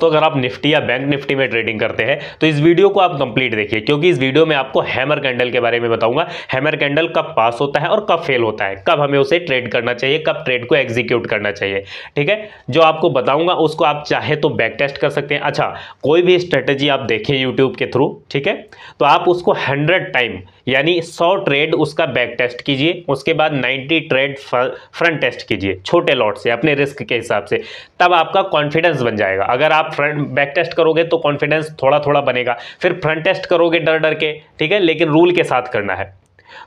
तो अगर आप निफ्टी या बैंक निफ्टी में ट्रेडिंग करते हैं तो इस वीडियो को आप कंप्लीट देखिए क्योंकि इस वीडियो में आपको हैमर कैंडल के बारे में बताऊंगा हैमर कैंडल कब पास होता है और कब फेल होता है कब हमें उसे ट्रेड करना चाहिए कब ट्रेड को एग्जीक्यूट करना चाहिए ठीक है जो आपको बताऊंगा उसको आप चाहे तो बैक टेस्ट कर सकते हैं अच्छा कोई भी स्ट्रेटेजी आप देखें यूट्यूब के थ्रू ठीक है तो आप उसको हंड्रेड टाइम यानी 100 ट्रेड उसका बैक टेस्ट कीजिए उसके बाद 90 ट्रेड फ्रंट टेस्ट कीजिए छोटे लॉट से अपने रिस्क के हिसाब से तब आपका कॉन्फिडेंस बन जाएगा अगर आप फ्रंट बैक टेस्ट करोगे तो कॉन्फिडेंस थोड़ा थोड़ा बनेगा फिर फ्रंट टेस्ट करोगे डर डर के ठीक है लेकिन रूल के साथ करना है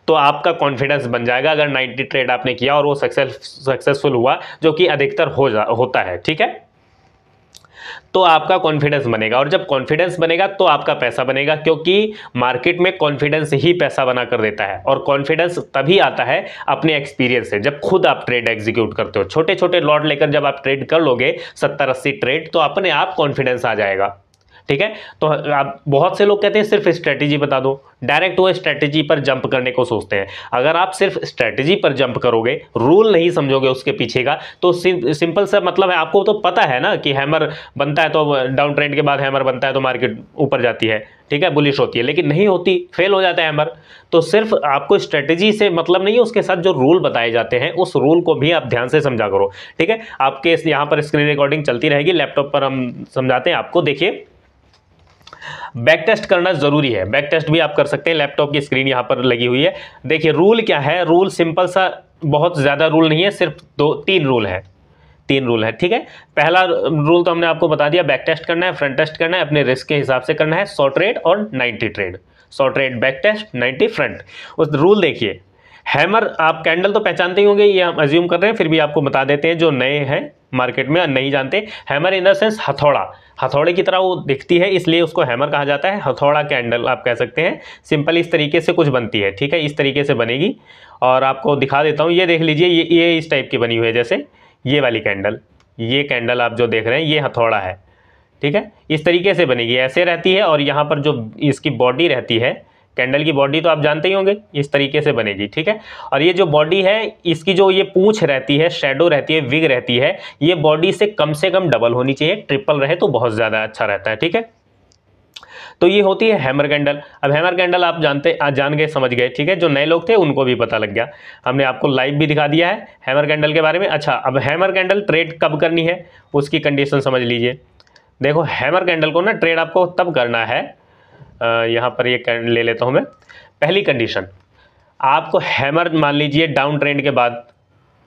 तो आपका कॉन्फिडेंस बन जाएगा अगर 90 ट्रेड आपने किया और वो सक्सेस सक्सेसफुल हुआ जो कि अधिकतर हो जा होता है ठीक है तो आपका कॉन्फिडेंस बनेगा और जब कॉन्फिडेंस बनेगा तो आपका पैसा बनेगा क्योंकि मार्केट में कॉन्फिडेंस ही पैसा बना कर देता है और कॉन्फिडेंस तभी आता है अपने एक्सपीरियंस से जब खुद आप ट्रेड एग्जीक्यूट करते हो छोटे छोटे लॉट लेकर जब आप ट्रेड कर लोगे सत्तर अस्सी ट्रेड तो अपने आप कॉन्फिडेंस आ जाएगा ठीक है तो आप बहुत से लोग कहते हैं सिर्फ स्ट्रेटेजी बता दो डायरेक्ट वो स्ट्रेटेजी पर जंप करने को सोचते हैं अगर आप सिर्फ स्ट्रेटेजी पर जंप करोगे रूल नहीं समझोगे उसके पीछे का तो सिंपल सा मतलब है आपको तो पता है ना कि हैमर बनता है तो डाउन ट्रेंड के बाद हैमर बनता है तो मार्केट ऊपर जाती है ठीक है बुलिश होती है लेकिन नहीं होती फेल हो जाता है हैमर तो सिर्फ आपको स्ट्रेटेजी से मतलब नहीं है उसके साथ जो रूल बताए जाते हैं उस रूल को भी आप ध्यान से समझा करो ठीक है आपके यहाँ पर स्क्रीन रिकॉर्डिंग चलती रहेगी लैपटॉप पर हम समझाते हैं आपको देखिए बैक टेस्ट करना ज़रूरी है बैक टेस्ट भी आप कर सकते हैं लैपटॉप की स्क्रीन यहाँ पर लगी हुई है देखिए रूल क्या है रूल सिंपल सा बहुत ज़्यादा रूल नहीं है सिर्फ दो तीन रूल है तीन रूल है ठीक है पहला रूल तो हमने आपको बता दिया बैक टेस्ट करना है फ्रंट टेस्ट करना है अपने रिस्क के हिसाब से करना है सौ ट्रेड और नाइन्टी ट्रेड सौ trade back test ninety front उस रूल देखिए हैमर आप कैंडल तो पहचानते ही होंगे ये हम अज्यूम कर रहे हैं फिर भी आपको बता देते हैं जो नए हैं मार्केट में नहीं जानते हैमर इन द सेंस हथौड़ा हथौड़े की तरह वो दिखती है इसलिए उसको हैमर कहा जाता है हथौड़ा कैंडल आप कह सकते हैं सिंपल इस तरीके से कुछ बनती है ठीक है इस तरीके से बनेगी और आपको दिखा देता हूँ ये देख लीजिए ये ये इस टाइप की बनी हुई है जैसे ये वाली कैंडल ये कैंडल आप जो देख रहे हैं ये हथौड़ा है ठीक है इस तरीके से बनेगी ऐसे रहती है और यहाँ पर जो इसकी बॉडी रहती है कैंडल की बॉडी तो आप जानते ही होंगे इस तरीके से बनेगी ठीक है और ये जो बॉडी है इसकी जो ये पूछ रहती है शेडो रहती है विग रहती है ये बॉडी से कम से कम डबल होनी चाहिए ट्रिपल रहे तो बहुत ज़्यादा अच्छा रहता है ठीक है तो ये होती है हैमर कैंडल अब हैमर कैंडल आप जानते आ, जान गए समझ गए ठीक है जो नए लोग थे उनको भी पता लग गया हमने आपको लाइव भी दिखा दिया है हैमर कैंडल के बारे में अच्छा अब हैमर कैंडल ट्रेड कब करनी है उसकी कंडीशन समझ लीजिए देखो हैमर कैंडल को ना ट्रेड आपको तब करना है यहाँ पर ये यह ले लेता हूँ मैं पहली कंडीशन आपको हैमर मान लीजिए डाउन ट्रेंड के बाद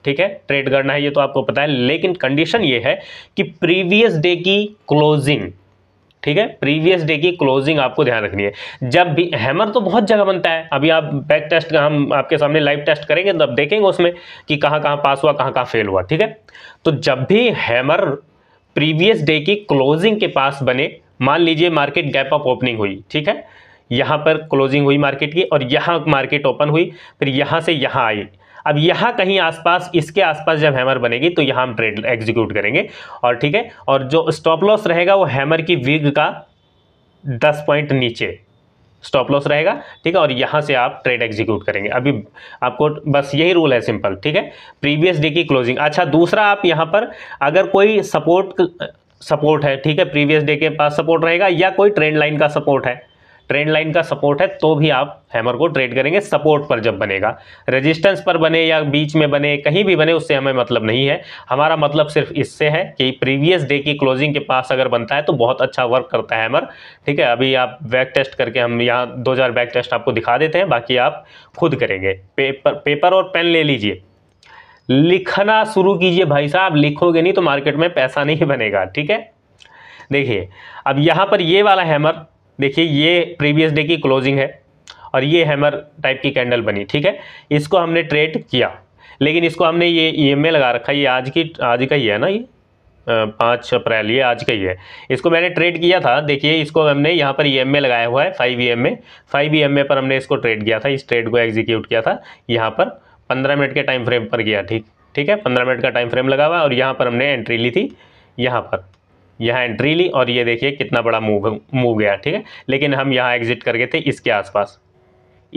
ठीक है ट्रेड करना है ये तो आपको पता है लेकिन कंडीशन ये है कि प्रीवियस डे की क्लोजिंग ठीक है प्रीवियस डे की क्लोजिंग आपको ध्यान रखनी है जब भी हैमर तो बहुत जगह बनता है अभी आप बैक टेस्ट का हम आपके सामने लाइव टेस्ट करेंगे तो देखेंगे उसमें कि कहाँ कहाँ पास हुआ कहाँ कहाँ फेल हुआ ठीक है तो जब भी हैमर प्रीवियस डे की क्लोजिंग के पास बने मान लीजिए मार्केट गैप अप ओपनिंग हुई ठीक है यहाँ पर क्लोजिंग हुई मार्केट की और यहाँ मार्केट ओपन हुई फिर यहाँ से यहाँ आई अब यहाँ कहीं आसपास इसके आसपास जब हैमर बनेगी तो यहाँ हम ट्रेड एग्जीक्यूट करेंगे और ठीक है और जो स्टॉप लॉस रहेगा वो हैमर की विग का दस पॉइंट नीचे स्टॉप लॉस रहेगा ठीक है और यहाँ से आप ट्रेड एग्जीक्यूट करेंगे अभी आपको बस यही रूल है सिंपल ठीक है प्रीवियस डे की क्लोजिंग अच्छा दूसरा आप यहाँ पर अगर कोई सपोर्ट सपोर्ट है ठीक है प्रीवियस डे के पास सपोर्ट रहेगा या कोई ट्रेंड लाइन का सपोर्ट है ट्रेंड लाइन का सपोर्ट है तो भी आप हैमर को ट्रेड करेंगे सपोर्ट पर जब बनेगा रेजिस्टेंस पर बने या बीच में बने कहीं भी बने उससे हमें मतलब नहीं है हमारा मतलब सिर्फ इससे है कि प्रीवियस डे की क्लोजिंग के पास अगर बनता है तो बहुत अच्छा वर्क करता है हैमर ठीक है अभी आप बैक टेस्ट करके हम यहाँ दो बैक टेस्ट आपको दिखा देते हैं बाकी आप खुद करेंगे पेपर पेपर और पेन ले लीजिए लिखना शुरू कीजिए भाई साहब लिखोगे नहीं तो मार्केट में पैसा नहीं बनेगा ठीक है देखिए अब यहाँ पर ये वाला हैमर देखिए ये प्रीवियस डे की क्लोजिंग है और ये हैमर टाइप की कैंडल बनी ठीक है इसको हमने ट्रेड किया लेकिन इसको हमने ये ई में लगा रखा ये आज की आज का ही है ना ये पाँच अप्रैल ये आज का ही है इसको मैंने ट्रेड किया था देखिए इसको हमने यहाँ पर ई में लगाया हुआ है फाइव ई ए फाइव ई ए पर हमने इसको ट्रेड किया था इस ट्रेड को एग्जीक्यूट किया था यहाँ पर पंद्रह मिनट के टाइम फ्रेम पर गया ठीक ठीक है पंद्रह मिनट का टाइम फ्रेम लगा हुआ और यहाँ पर हमने एंट्री ली थी यहाँ पर यहाँ एंट्री ली और ये देखिए कितना बड़ा मूव मूव गया ठीक है लेकिन हम यहाँ एग्जिट कर गए थे इसके आसपास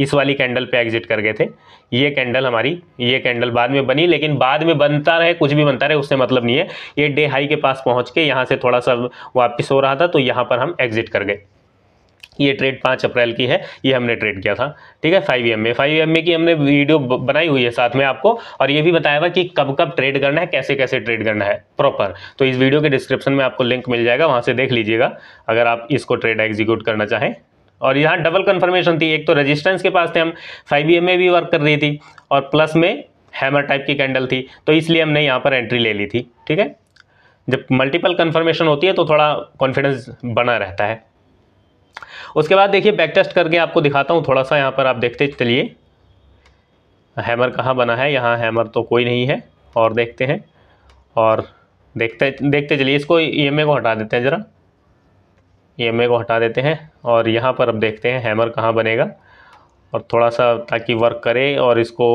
इस वाली कैंडल पे एग्जिट कर गए थे ये कैंडल हमारी ये कैंडल बाद में बनी लेकिन बाद में बनता रहे कुछ भी बनता रहे उससे मतलब नहीं है ये डे हाई के पास पहुँच के यहाँ से थोड़ा सा वापस हो रहा था तो यहाँ पर हम एग्जिट कर गए ये ट्रेड पाँच अप्रैल की है ये हमने ट्रेड किया था ठीक है five M A five M A की हमने वीडियो बनाई हुई है साथ में आपको और ये भी बताया हुआ कि कब कब ट्रेड करना है कैसे कैसे ट्रेड करना है प्रॉपर तो इस वीडियो के डिस्क्रिप्शन में आपको लिंक मिल जाएगा वहाँ से देख लीजिएगा अगर आप इसको ट्रेड एग्जीक्यूट करना चाहें और यहाँ डबल कन्फर्मेशन थी एक तो रजिस्टेंस के पास थे हम फाइव ई भी वर्क कर रही थी और प्लस में हैमर टाइप की कैंडल थी तो इसलिए हमने यहाँ पर एंट्री ले ली थी ठीक है जब मल्टीपल कन्फर्मेशन होती है तो थोड़ा कॉन्फिडेंस बना रहता है उसके बाद देखिए बैक टेस्ट करके आपको दिखाता हूँ थोड़ा सा यहाँ पर आप देखते चलिए हैमर कहाँ बना है यहाँ हैमर तो कोई नहीं है और देखते हैं और देखते देखते चलिए इसको ई को हटा देते हैं ज़रा ई को हटा देते हैं और यहाँ पर अब देखते हैं हैमर कहाँ बनेगा और थोड़ा सा ताकि वर्क करे और इसको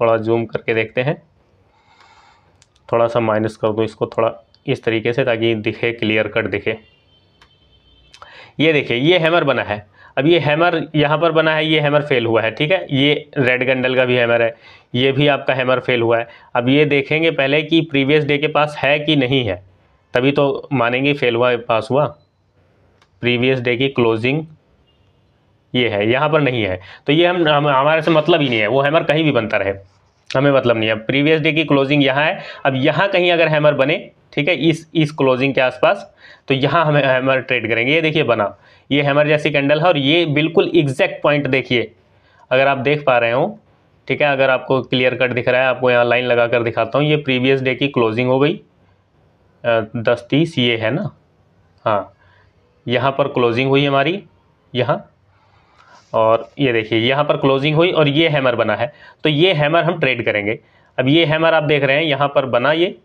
थोड़ा जूम करके देखते हैं थोड़ा सा माइनस कर दूँ इसको थोड़ा इस तरीके से ताकि दिखे क्लियर कट दिखे ये देखिए ये हैमर बना है अब ये हैमर यहाँ पर बना है ये हैमर फेल हुआ है ठीक है ये रेड गंडल का भी हैमर है ये भी आपका हैमर फेल हुआ है अब ये देखेंगे पहले कि प्रीवियस डे के पास है कि नहीं है तभी तो मानेंगे फेल हुआ पास हुआ प्रीवियस डे की क्लोजिंग ये है यहाँ पर नहीं है तो ये हम, हमारे से मतलब ही नहीं है वो हैमर कहीं भी बनता रहे हमें मतलब नहीं है प्रीवियस डे की क्लोजिंग यहाँ है अब यहाँ कहीं अगर हैमर बने ठीक है इस इस क्लोजिंग के आसपास तो यहाँ हमें हैमर ट्रेड करेंगे ये देखिए बना ये हैमर जैसी कैंडल है और ये बिल्कुल एग्जैक्ट पॉइंट देखिए अगर आप देख पा रहे हो ठीक है अगर आपको क्लियर कट दिख रहा है आपको यहाँ लाइन लगा कर दिखाता हूँ ये प्रीवियस डे की क्लोजिंग हो गई दस तीस ये है ना हाँ यहाँ पर क्लोजिंग हुई हमारी यहाँ और ये देखिए यहाँ पर क्लोजिंग हुई और ये हैमर बना है तो ये हैमर हम ट्रेड करेंगे अब ये हैमर आप देख रहे हैं यहाँ पर बना ये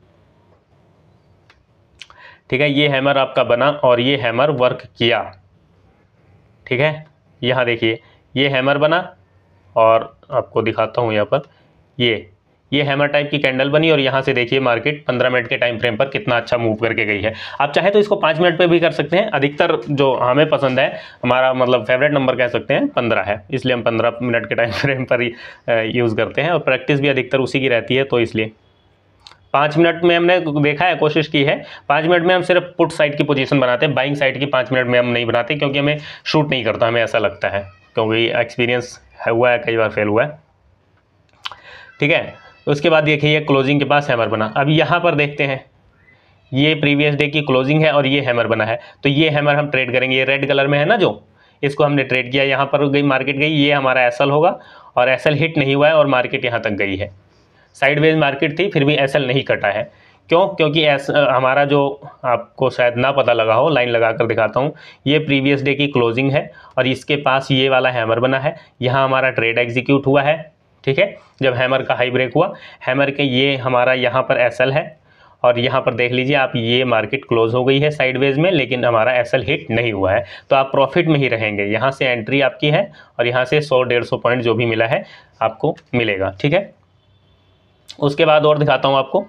ठीक है ये हैमर आपका बना और ये हैमर वर्क किया ठीक है यहाँ देखिए ये हैमर बना और आपको दिखाता हूँ यहाँ पर ये ये हैमर टाइप की कैंडल बनी और यहाँ से देखिए मार्केट 15 मिनट के टाइम फ्रेम पर कितना अच्छा मूव करके गई है आप चाहे तो इसको पाँच मिनट पे भी कर सकते हैं अधिकतर जो हमें पसंद है हमारा मतलब फेवरेट नंबर कह सकते हैं पंद्रह है इसलिए हम पंद्रह मिनट के टाइम फ्रेम पर ही यूज़ करते हैं और प्रैक्टिस भी अधिकतर उसी की रहती है तो इसलिए पाँच मिनट में हमने देखा है कोशिश की है पाँच मिनट में हम सिर्फ पुट साइड की पोजीशन बनाते हैं बाइंग साइड की पाँच मिनट में हम नहीं बनाते क्योंकि हमें शूट नहीं करता हमें ऐसा लगता है क्योंकि एक्सपीरियंस हुआ है कई बार फेल हुआ है ठीक है उसके बाद देखिए क्लोजिंग के पास हैमर बना अब यहाँ पर देखते हैं ये प्रीवियस डे की क्लोजिंग है और ये हैमर बना है तो ये हैमर हम ट्रेड करेंगे ये रेड कलर में है ना जो इसको हमने ट्रेड किया यहाँ पर गई मार्केट गई ये हमारा एसल होगा और एसल हिट नहीं हुआ है और मार्केट यहाँ तक गई है साइडवेज मार्केट थी फिर भी एसएल नहीं कटा है क्यों क्योंकि एस हमारा जो आपको शायद ना पता लगा हो लाइन लगा कर दिखाता हूँ ये प्रीवियस डे की क्लोजिंग है और इसके पास ये वाला हैमर बना है यहाँ हमारा ट्रेड एग्जीक्यूट हुआ है ठीक है जब हैमर का हाई ब्रेक हुआ हैमर के ये हमारा यहाँ पर एस है और यहाँ पर देख लीजिए आप ये मार्केट क्लोज हो गई है साइडवेज में लेकिन हमारा एस हिट नहीं हुआ है तो आप प्रॉफिट में ही रहेंगे यहाँ से एंट्री आपकी है और यहाँ से सौ डेढ़ सौ पॉइंट जो भी मिला है आपको मिलेगा ठीक है उसके बाद और दिखाता हूँ आपको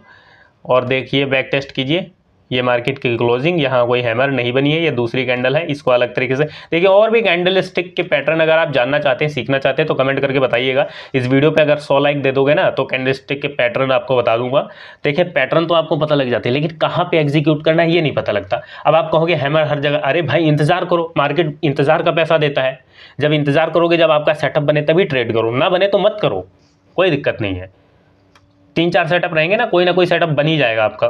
और देखिए बैक टेस्ट कीजिए ये मार्केट की क्लोजिंग यहाँ कोई हैमर नहीं बनी है ये दूसरी कैंडल है इसको अलग तरीके से देखिए और भी कैंडल स्टिक के पैटर्न अगर आप जानना चाहते हैं सीखना चाहते हैं तो कमेंट करके बताइएगा इस वीडियो पे अगर 100 लाइक दे दोगे ना तो कैंडल स्टिक के पैटर्न आपको बता दूंगा देखिए पैटर्न तो आपको पता लग जाती है लेकिन कहाँ पर एग्जीक्यूट करना है ये नहीं पता लगता अब आप कहोगे हैमर हर जगह अरे भाई इंतजार करो मार्केट इंतजार का पैसा देता है जब इंतजार करोगे जब आपका सेटअप बने तभी ट्रेड करो ना बने तो मत करो कोई दिक्कत नहीं है तीन चार सेटअप रहेंगे ना कोई ना कोई सेटअप बन ही जाएगा आपका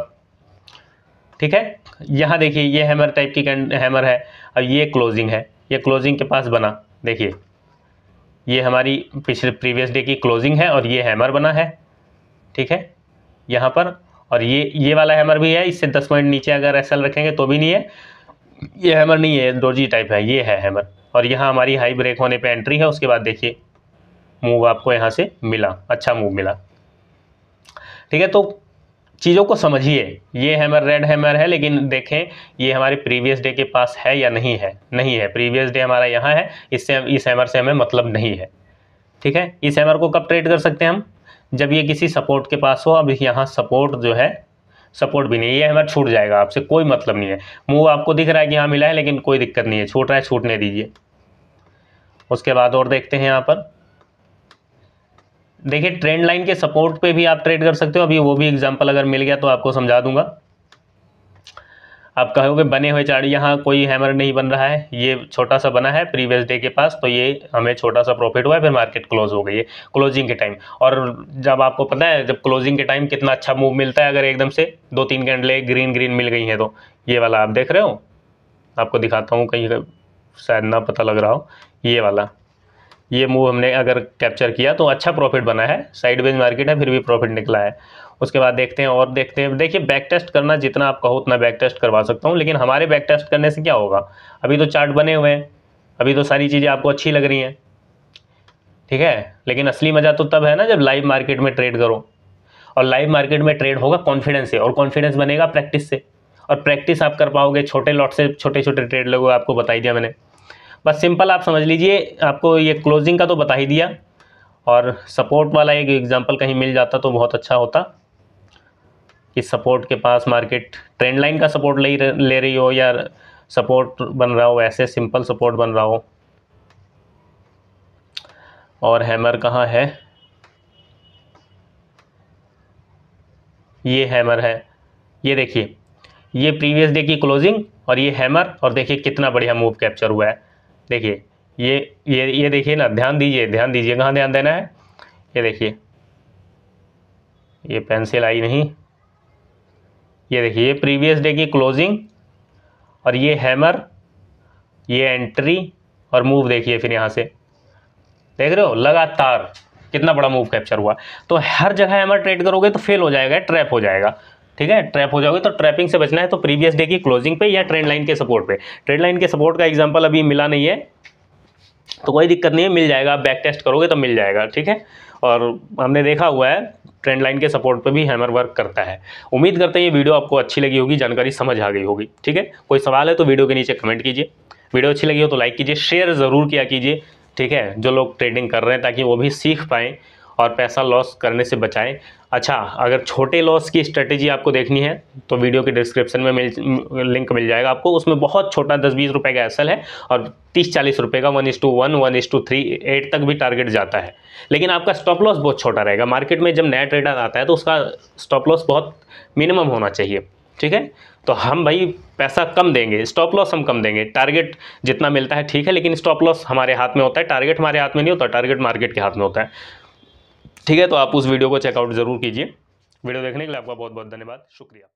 ठीक है यहाँ देखिए ये हैमर टाइप की हैमर है और ये क्लोजिंग है ये क्लोजिंग के पास बना देखिए ये हमारी पिछले प्रीवियस डे की क्लोजिंग है और ये हैमर बना है ठीक है यहाँ पर और ये ये वाला हैमर भी है इससे दस पॉइंट नीचे अगर एस रखेंगे तो भी नहीं है ये हैमर नहीं है डोजी टाइप है ये है हैमर और यहाँ हमारी हाई ब्रेक होने पे एंट्री है उसके बाद देखिए मूव आपको यहाँ से मिला अच्छा मूव मिला ठीक है तो चीज़ों को समझिए ये हैमर रेड हैमर है लेकिन देखें ये हमारे प्रीवियस डे के पास है या नहीं है नहीं है प्रीवियस डे हमारा यहाँ है इससे इस हैमर से हमें मतलब नहीं है ठीक है इस हैमर को कब ट्रेड कर सकते हैं हम जब ये किसी सपोर्ट के पास हो अब यहाँ सपोर्ट जो है सपोर्ट भी नहीं ये हैमर छूट जाएगा आपसे कोई मतलब नहीं है मूव आपको दिख रहा है कि यहाँ मिला है लेकिन कोई दिक्कत नहीं है छूट रहा है छूटने दीजिए उसके बाद और देखते हैं यहाँ पर देखिए ट्रेंड लाइन के सपोर्ट पे भी आप ट्रेड कर सकते हो अभी वो भी एग्जांपल अगर मिल गया तो आपको समझा दूंगा आप कहोगे बने हुए चार्ट यहाँ कोई हैमर नहीं बन रहा है ये छोटा सा बना है प्रीवियस डे के पास तो ये हमें छोटा सा प्रॉफिट हुआ है फिर मार्केट क्लोज हो गई है क्लोजिंग के टाइम और जब आपको पता है जब क्लोजिंग के टाइम कितना अच्छा मूव मिलता है अगर एकदम से दो तीन कैंडले ग्रीन ग्रीन मिल गई हैं तो ये वाला आप देख रहे हो आपको दिखाता हूँ कहीं शायद ना पता लग रहा हो ये वाला ये मूव हमने अगर कैप्चर किया तो अच्छा प्रॉफिट बना है साइड मार्केट है फिर भी प्रॉफिट निकला है उसके बाद देखते हैं और देखते हैं देखिए बैक टेस्ट करना जितना आप कहो उतना बैक टेस्ट करवा सकता हूँ लेकिन हमारे बैक टेस्ट करने से क्या होगा अभी तो चार्ट बने हुए हैं अभी तो सारी चीज़ें आपको अच्छी लग रही हैं ठीक है लेकिन असली मज़ा तो तब है ना जब लाइव मार्केट में ट्रेड करो और लाइव मार्केट में ट्रेड होगा कॉन्फिडेंस से और कॉन्फिडेंस बनेगा प्रैक्टिस से और प्रैक्टिस आप कर पाओगे छोटे लॉट से छोटे छोटे ट्रेड लगोगे आपको बताई दिया मैंने बस सिंपल आप समझ लीजिए आपको ये क्लोजिंग का तो बता ही दिया और सपोर्ट वाला एक एग्ज़ाम्पल कहीं मिल जाता तो बहुत अच्छा होता कि सपोर्ट के पास मार्केट ट्रेंड लाइन का सपोर्ट ले ले रही हो या सपोर्ट बन रहा हो ऐसे सिंपल सपोर्ट बन रहा हो और हैमर कहाँ है ये हैमर है ये देखिए ये प्रीवियस डे की क्लोजिंग और ये हैमर और देखिए कितना बढ़िया मूव कैप्चर हुआ है देखिए ये ये ये देखिए ना ध्यान दीजिए ध्यान दीजिए कहाँ ध्यान देना है ये देखिए ये पेंसिल आई नहीं ये देखिए ये प्रीवियस डे की क्लोजिंग और ये हैमर ये एंट्री और मूव देखिए फिर यहाँ से देख रहे हो लगातार कितना बड़ा मूव कैप्चर हुआ तो हर जगह हैमर ट्रेड करोगे तो फेल हो जाएगा ट्रैप हो जाएगा ठीक है ट्रैप हो जाओगे तो ट्रैपिंग से बचना है तो प्रीवियस डे की क्लोजिंग पे या ट्रेंड लाइन के सपोर्ट पे ट्रेंड लाइन के सपोर्ट का एग्जांपल अभी मिला नहीं है तो कोई दिक्कत नहीं है मिल जाएगा आप बैक टेस्ट करोगे तो मिल जाएगा ठीक है और हमने देखा हुआ है ट्रेंड लाइन के सपोर्ट पर भी हैमर वर्क करता है उम्मीद करते हैं ये वीडियो आपको अच्छी लगी होगी जानकारी समझ आ गई होगी ठीक है कोई सवाल है तो वीडियो के नीचे कमेंट कीजिए वीडियो अच्छी लगी हो तो लाइक कीजिए शेयर ज़रूर किया कीजिए ठीक है जो लोग ट्रेडिंग कर रहे हैं ताकि वो भी सीख पाएँ और पैसा लॉस करने से बचाएं अच्छा अगर छोटे लॉस की स्ट्रेटेजी आपको देखनी है तो वीडियो के डिस्क्रिप्शन में मिल लिंक मिल जाएगा आपको उसमें बहुत छोटा दस बीस रुपये का एसल है और तीस चालीस रुपये का one is to one one is to three eight तक भी टारगेट जाता है लेकिन आपका स्टॉप लॉस बहुत छोटा रहेगा मार्केट में जब नया ट्रेडर आता है तो उसका स्टॉप लॉस बहुत मिनिमम होना चाहिए ठीक है तो हम भाई पैसा कम देंगे स्टॉप लॉस हम कम देंगे टारगेट जितना मिलता है ठीक है लेकिन स्टॉप लॉस हमारे हाथ में होता है टारगेट हमारे हाथ में नहीं होता टारगेट मार्केट के हाथ में होता है ठीक है तो आप उस वीडियो को चेकआउट ज़रूर कीजिए वीडियो देखने के लिए आपका बहुत बहुत धन्यवाद शुक्रिया